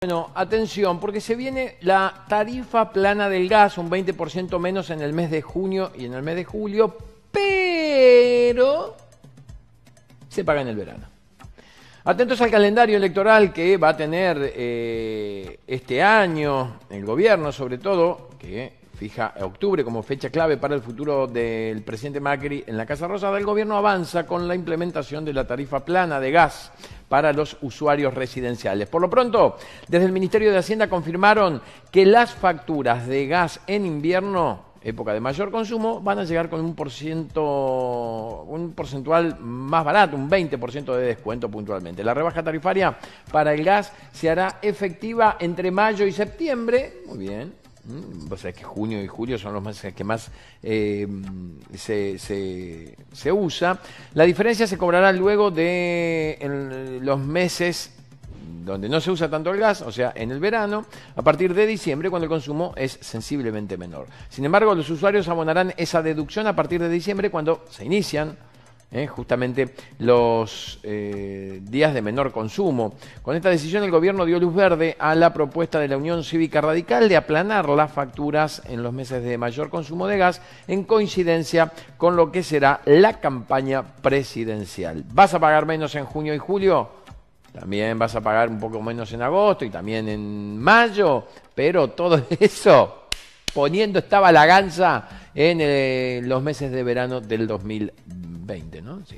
Bueno, atención, porque se viene la tarifa plana del gas, un 20% menos en el mes de junio y en el mes de julio, pero se paga en el verano. Atentos al calendario electoral que va a tener eh, este año el gobierno, sobre todo, que fija octubre como fecha clave para el futuro del presidente Macri en la Casa Rosada, el gobierno avanza con la implementación de la tarifa plana de gas para los usuarios residenciales. Por lo pronto, desde el Ministerio de Hacienda confirmaron que las facturas de gas en invierno época de mayor consumo, van a llegar con un, porciento, un porcentual más barato, un 20% de descuento puntualmente. La rebaja tarifaria para el gas se hará efectiva entre mayo y septiembre, muy bien, Mm, o sea que junio y julio son los meses que más eh, se, se, se, usa. La diferencia se cobrará luego de en los meses donde no se usa tanto el gas, o sea, en el verano, a partir de diciembre, cuando el consumo es sensiblemente menor. Sin embargo, los usuarios abonarán esa deducción a partir de diciembre, cuando se inician ¿eh? justamente los eh, días de menor consumo. Con esta decisión el gobierno dio luz verde a la propuesta de la Unión Cívica Radical de aplanar las facturas en los meses de mayor consumo de gas en coincidencia con lo que será la campaña presidencial. ¿Vas a pagar menos en junio y julio? También vas a pagar un poco menos en agosto y también en mayo, pero todo eso poniendo esta balaganza en eh, los meses de verano del 2020 vende, ¿no? Sí.